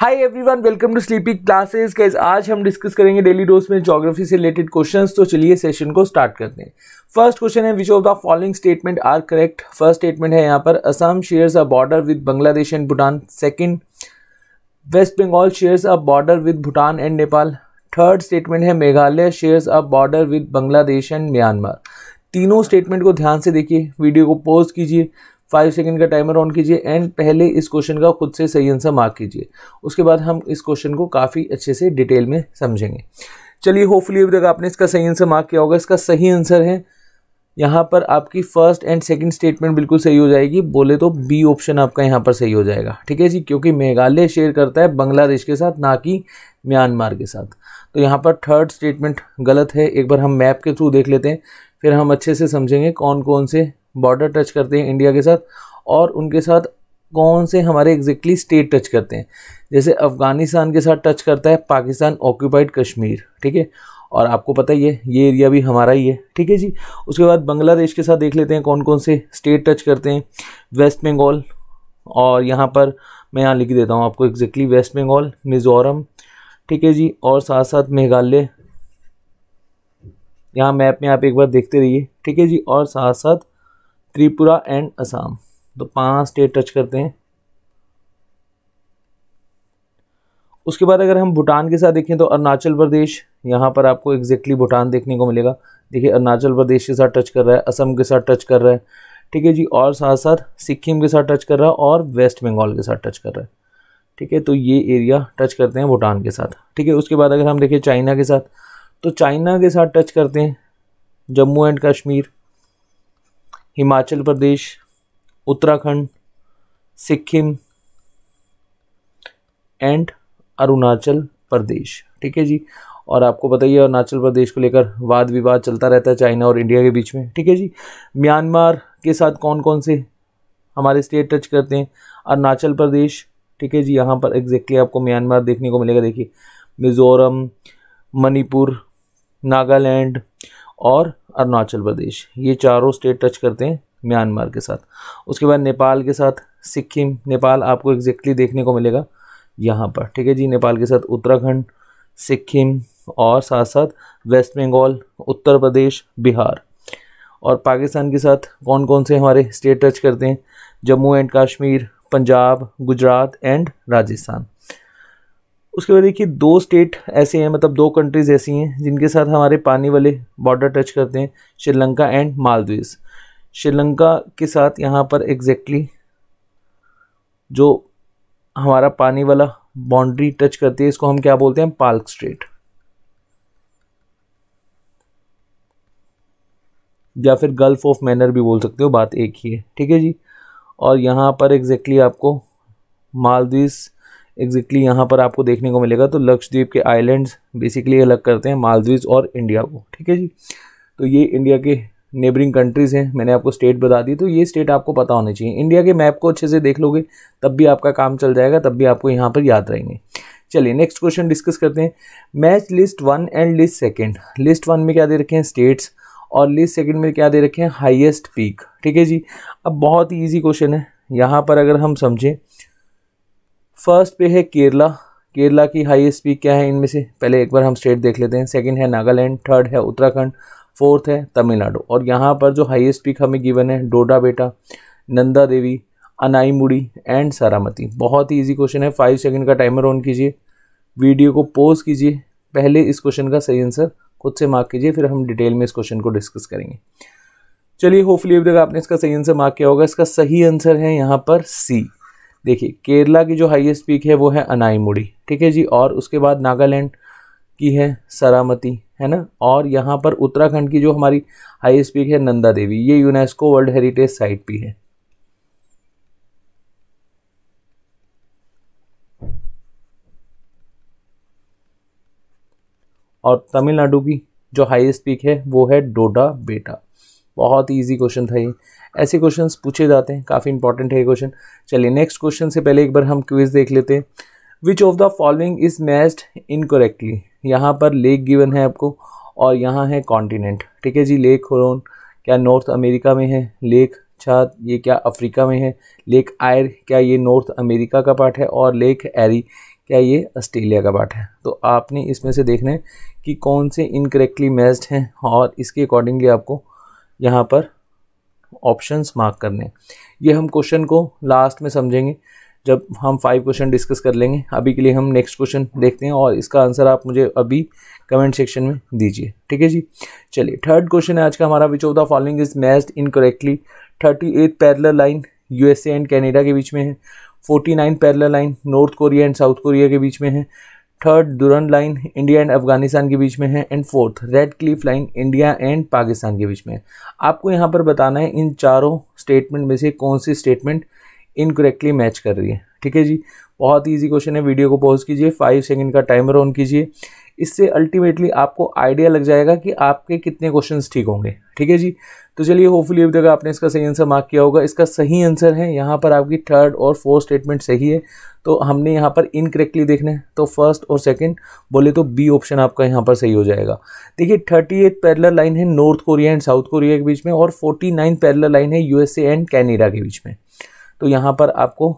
hi everyone welcome to sleeping classes guys आज हम discuss करेंगे डेली डोज में ज्योग्राफी से रिलेटेड क्वेश्चंस तो चलिए सेशन को स्टार्ट करते हैं फर्स्ट क्वेश्चन है which of the following statement are correct first statement है यहाँ पर Assam shares a border with Bangladesh and Bhutan second West Bengal shares a border with Bhutan and Nepal third statement है Meghalaya shares a border with Bangladesh and Myanmar तीनों स्टेटमेंट को ध्यान से देखिए वीडियो को पॉज कीजिए फाइव सेकेंड का टाइमर ऑन कीजिए एंड पहले इस क्वेश्चन का खुद से सही आंसर मार्क कीजिए उसके बाद हम इस क्वेश्चन को काफ़ी अच्छे से डिटेल में समझेंगे चलिए होपफुली अभी तक आपने इसका सही आंसर मार्क किया होगा इसका सही आंसर है यहाँ पर आपकी फर्स्ट एंड सेकंड स्टेटमेंट बिल्कुल सही हो जाएगी बोले तो बी ऑप्शन आपका यहाँ पर सही हो जाएगा ठीक है जी क्योंकि मेघालय शेयर करता है बांग्लादेश के साथ ना कि म्यांमार के साथ तो यहाँ पर थर्ड स्टेटमेंट गलत है एक बार हम मैप के थ्रू देख लेते हैं फिर हम अच्छे से समझेंगे कौन कौन से बॉर्डर टच करते हैं इंडिया के साथ और उनके साथ कौन से हमारे एग्जैक्टली exactly स्टेट टच करते हैं जैसे अफ़गानिस्तान के साथ टच करता है पाकिस्तान ऑक्यूपाइड कश्मीर ठीक है और आपको पता ही है ये एरिया भी हमारा ही है ठीक है जी उसके बाद बांग्लादेश के साथ देख लेते हैं कौन कौन से स्टेट टच करते हैं वेस्ट बंगाल और यहाँ पर मैं यहाँ लिख देता हूँ आपको एग्जैक्टली वेस्ट बंगाल मिज़ोरम ठीक है जी और साथ साथ मेघालय यहाँ मैप में आप एक बार देखते रहिए ठीक है जी और साथ साथ त्रिपुरा एंड असम तो पांच स्टेट टच करते हैं उसके बाद अगर हम भूटान के साथ देखें तो अरुणाचल प्रदेश यहाँ पर आपको एग्जैक्टली भूटान देखने को मिलेगा देखिए अरुणाचल प्रदेश के साथ टच कर रहा है असम के साथ टच कर रहा है ठीक है जी और साथ साथ सिक्किम के साथ टच कर रहा है और वेस्ट बंगाल के साथ टच कर रहा है ठीक है तो ये एरिया टच करते हैं भूटान के साथ ठीक है उसके बाद अगर हम देखें चाइना के साथ तो चाइना के साथ टच करते हैं जम्मू एंड कश्मीर हिमाचल प्रदेश उत्तराखंड सिक्किम एंड अरुणाचल प्रदेश ठीक है जी और आपको बताइए अरुणाचल प्रदेश को लेकर वाद विवाद चलता रहता है चाइना और इंडिया के बीच में ठीक है जी म्यांमार के साथ कौन कौन से हमारे स्टेट टच करते हैं अरुणाचल प्रदेश ठीक है जी यहाँ पर एग्जैक्टली आपको म्यांमार देखने को मिलेगा देखिए मिज़ोरम मणिपुर नागालैंड और अरुणाचल प्रदेश ये चारों स्टेट टच करते हैं म्यांमार के साथ उसके बाद नेपाल के साथ सिक्किम नेपाल आपको एग्जैक्टली देखने को मिलेगा यहाँ पर ठीक है जी नेपाल के साथ उत्तराखंड सिक्किम और साथ साथ वेस्ट बंगाल उत्तर प्रदेश बिहार और पाकिस्तान के साथ कौन कौन से हमारे स्टेट टच करते हैं जम्मू एंड कश्मीर पंजाब गुजरात एंड राजस्थान उसके बाद देखिए दो स्टेट ऐसे हैं मतलब दो कंट्रीज़ ऐसी हैं जिनके साथ हमारे पानी वाले बॉर्डर टच करते हैं श्रीलंका एंड मालदीव्स श्रीलंका के साथ यहाँ पर एग्जैक्टली जो हमारा पानी वाला बाउंड्री टच करती है इसको हम क्या बोलते हैं पाल्क स्ट्रेट या फिर गल्फ ऑफ मैनर भी बोल सकते हो बात एक ही है ठीक है जी और यहाँ पर एग्जैक्टली आपको मालदीव्स एग्जैक्टली यहाँ पर आपको देखने को मिलेगा तो लक्षद्वीप के आइलैंड्स बेसिकली अलग करते हैं मालदीव्स और इंडिया को ठीक है जी तो ये इंडिया के नेबरिंग कंट्रीज़ हैं मैंने आपको स्टेट बता दी तो ये स्टेट आपको पता होने चाहिए इंडिया के मैप को अच्छे से देख लोगे तब भी आपका काम चल जाएगा तब भी आपको यहाँ पर याद रहेंगे चलिए नेक्स्ट क्वेश्चन डिस्कस करते हैं match list one and list second list one में क्या दे रखे हैं स्टेट्स और लिस्ट सेकेंड में क्या दे रखे हैं हाइएस्ट पीक ठीक है जी अब बहुत ही ईजी क्वेश्चन है यहाँ पर अगर हम समझें फर्स्ट पे है केरला केरला की हाईएस्ट पीक क्या है इनमें से पहले एक बार हम स्टेट देख लेते हैं सेकंड है नागालैंड थर्ड है उत्तराखंड फोर्थ है तमिलनाडु और यहाँ पर जो हाईएस्ट पीक हमें गिवन है डोडा बेटा नंदा देवी अनाईमुड़ी एंड सारामती बहुत ही इजी क्वेश्चन है फाइव सेकेंड का टाइमर ऑन कीजिए वीडियो को पोज कीजिए पहले इस क्वेश्चन का सही आंसर खुद से मार्क कीजिए फिर हम डिटेल में इस क्वेश्चन को डिस्कस करेंगे चलिए होपफुली अब तक आपने इसका सही आंसर मार्क किया होगा इसका सही आंसर है यहाँ पर सी देखिए केरला की जो हाईएस्ट पीक है वो है अनाईमुड़ी ठीक है जी और उसके बाद नागालैंड की है सरामती है ना और यहाँ पर उत्तराखंड की जो हमारी हाईएस्ट पीक है नंदा देवी ये यूनेस्को वर्ल्ड हेरिटेज साइट भी है और तमिलनाडु की जो हाईएस्ट पीक है वो है डोडा बेटा बहुत ही ईजी क्वेश्चन था ये ऐसे क्वेश्चन पूछे जाते हैं काफ़ी इंपॉर्टेंट है ये क्वेश्चन चलिए नेक्स्ट क्वेश्चन से पहले एक बार हम क्विज देख लेते हैं which of the following is matched incorrectly यहाँ पर लेक गिवन है आपको और यहाँ है कॉन्टिनेंट ठीक है जी लेक होरोन क्या नॉर्थ अमेरिका में है लेक छात ये क्या अफ्रीका में है लेक आयर क्या ये नॉर्थ अमेरिका का पार्ट है और लेक एरी क्या ये ऑस्ट्रेलिया का पार्ट है तो आपने इसमें से देखना है कि कौन से इनकरेक्टली मैच्ड हैं और इसके अकॉर्डिंगली आपको यहाँ पर ऑप्शंस मार्क करने ये हम क्वेश्चन को लास्ट में समझेंगे जब हम फाइव क्वेश्चन डिस्कस कर लेंगे अभी के लिए हम नेक्स्ट क्वेश्चन देखते हैं और इसका आंसर आप मुझे अभी कमेंट सेक्शन में दीजिए ठीक है जी चलिए थर्ड क्वेश्चन है आज का हमारा which of the following is matched incorrectly thirty eight parallel line USA and Canada के बीच में है forty nine parallel line North Korea and South Korea के बीच में है third Durand line India and Afghanistan के बीच में है and fourth Radcliffe line India and Pakistan के बीच में है आपको यहाँ पर बताना है इन चारों स्टेटमेंट में से कौन सी स्टेटमेंट इनकरेक्टली मैच कर रही है ठीक है जी बहुत ईजी क्वेश्चन है वीडियो को पॉज कीजिए फाइव सेकेंड का टाइमर ऑन कीजिए इससे अल्टीमेटली आपको आइडिया लग जाएगा कि आपके कितने क्वेश्चन ठीक होंगे ठीक है जी तो चलिए होपफुली अभी तक आपने इसका सही आंसर मार्क किया होगा इसका सही आंसर है यहाँ पर आपकी थर्ड और फोर्थ स्टेटमेंट सही है तो हमने यहाँ पर इनकरेक्टली देखना है तो फर्स्ट और सेकंड बोले तो बी ऑप्शन आपका यहाँ पर सही हो जाएगा देखिए थर्टी एथ पैरलर लाइन है North Korea and South Korea के बीच में और फोर्टी नाइन पैरलर लाइन है यूएसए एंड कैनेडा के बीच में तो यहाँ पर आपको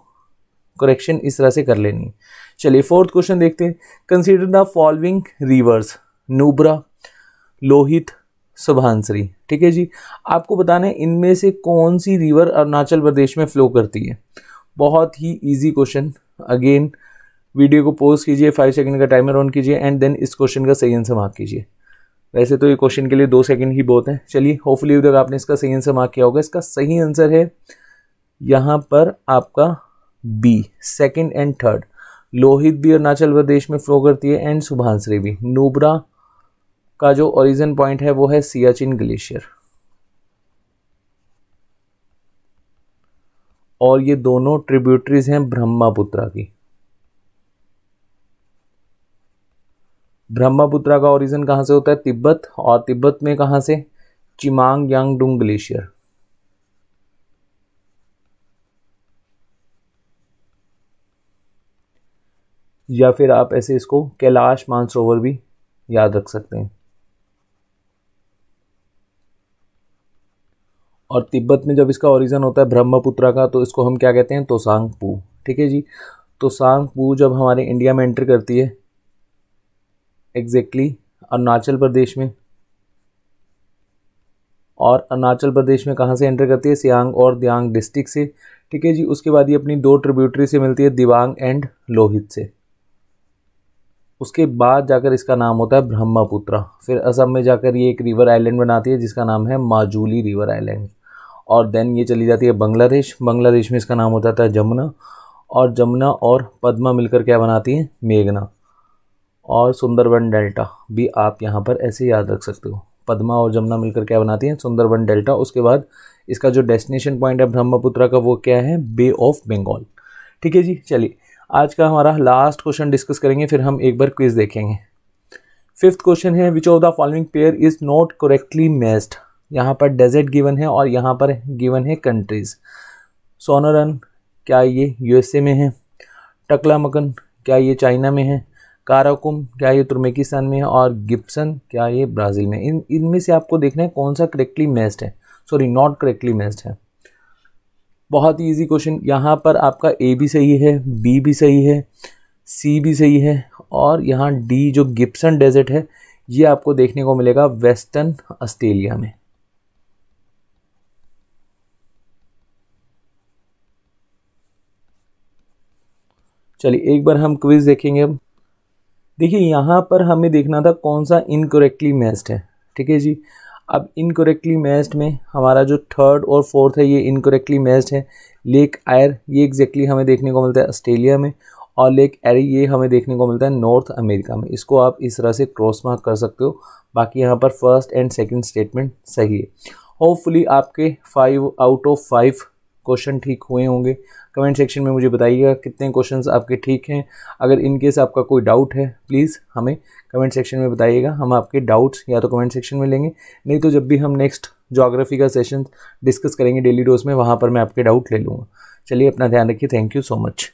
करेक्शन इस तरह से कर लेनी चलिए फोर्थ क्वेश्चन देखते हैं consider the following rivers Nubra Lohit Subansiri ठीक है जी आपको बताना है इनमें से कौन सी रिवर अरुणाचल प्रदेश में फ़्लो करती है बहुत ही इजी क्वेश्चन अगेन वीडियो को पोज कीजिए फाइव सेकंड का टाइमर ऑन कीजिए एंड देन इस क्वेश्चन का सही आंसर मार्क कीजिए वैसे तो ये क्वेश्चन के लिए दो सेकंड ही बहुत है चलिए होपफुली तक आपने इसका सही आंसर मार्क किया होगा इसका सही आंसर है यहाँ पर आपका B second and third Lohit भी अरुणाचल प्रदेश में फ्लो करती है एंड सुभानश्री भी नूबरा का जो ओरिजिन पॉइंट है वो है सियाचिन ग्लेशियर और ये दोनों ट्रिब्यूटरीज हैं ब्रह्मापुत्रा की ब्रह्मापुत्रा का ओरिजिन कहां से होता है तिब्बत और तिब्बत में कहां से चिमांग यांगडुंग ग्लेशियर या फिर आप ऐसे इसको कैलाश मानसरोवर भी याद रख सकते हैं और तिब्बत में जब इसका ओरिजिन होता है ब्रह्मपुत्रा का तो इसको हम क्या कहते हैं तोसांग पू ठीक है जी तोसांग पू जब हमारे इंडिया में एंटर करती है एग्जैक्टली exactly, अरुणाचल प्रदेश में और अरुणाचल प्रदेश में कहाँ से एंटर करती है सियांग और दियांग डिस्ट्रिक्ट से ठीक है जी उसके बाद ये अपनी दो ट्रिब्यूटरी से मिलती है दिवांग एंड लोहित से उसके बाद जाकर इसका नाम होता है ब्रह्मपुत्र फिर असम में जाकर ये एक रिवर आइलैंड बनाती है जिसका नाम है माजूली रिवर आइलैंड और देन ये चली जाती है बांग्लादेश बांग्लादेश में इसका नाम हो जाता है जमुना और जमुना और पद्मा मिलकर क्या बनाती है मेघना और सुंदरवन डेल्टा भी आप यहाँ पर ऐसे याद रख सकते हो पद्मा और जमुना मिलकर क्या बनाती हैं सुंदरवन डेल्टा उसके बाद इसका जो डेस्टिनेशन पॉइंट है ब्रह्मपुत्र का वो क्या है बे ऑफ बंगाल ठीक है जी चलिए आज का हमारा लास्ट क्वेश्चन डिस्कस करेंगे फिर हम एक बार क्विज देखेंगे फिफ्थ क्वेश्चन है which of the following pair is not correctly matched यहाँ पर डेजर्ट गिवन है और यहाँ पर गिवन है कंट्रीज़ सोनोरन क्या ये यूएसए में है टकलामकन क्या ये चाइना में है काराकुम क्या ये तुर्मेकिस्तान में है और गिप्सन क्या ये ब्राज़ील में इन इनमें से आपको देखना है कौन सा करेक्टली मेस्ड है सॉरी नॉट करेक्टली मेस्ड है बहुत ही ईजी क्वेश्चन यहाँ पर आपका ए भी सही है बी भी सही है सी भी सही है और यहाँ डी जो गिप्सन डेजर्ट है ये आपको देखने को मिलेगा वेस्टर्न ऑस्ट्रेलिया में चलिए एक बार हम क्विज देखेंगे देखिए यहाँ पर हमें देखना था कौन सा इनकोरेक्टली मैच्ड है ठीक है जी अब इनकोरेक्टली मैस्ड में हमारा जो थर्ड और फोर्थ है ये इनकोरेक्टली मैस्ड है लेक आयर ये एग्जैक्टली exactly हमें देखने को मिलता है ऑस्ट्रेलिया में और लेक एरी ये हमें देखने को मिलता है नॉर्थ अमेरिका में इसको आप इस तरह से क्रॉस मार्क कर सकते हो बाकी यहाँ पर फर्स्ट एंड सेकेंड स्टेटमेंट सही है होपफुली आपके five out of five question ठीक हुए होंगे कमेंट सेक्शन में मुझे बताइएगा कितने क्वेश्चंस आपके ठीक हैं अगर इन केस आपका कोई डाउट है प्लीज़ हमें कमेंट सेक्शन में बताइएगा हम आपके डाउट्स या तो कमेंट सेक्शन में लेंगे नहीं तो जब भी हम नेक्स्ट जोग्राफी का सेशन डिस्कस करेंगे डेली डोज में वहाँ पर मैं आपके डाउट ले लूँगा चलिए अपना ध्यान रखिए थैंक यू सो मच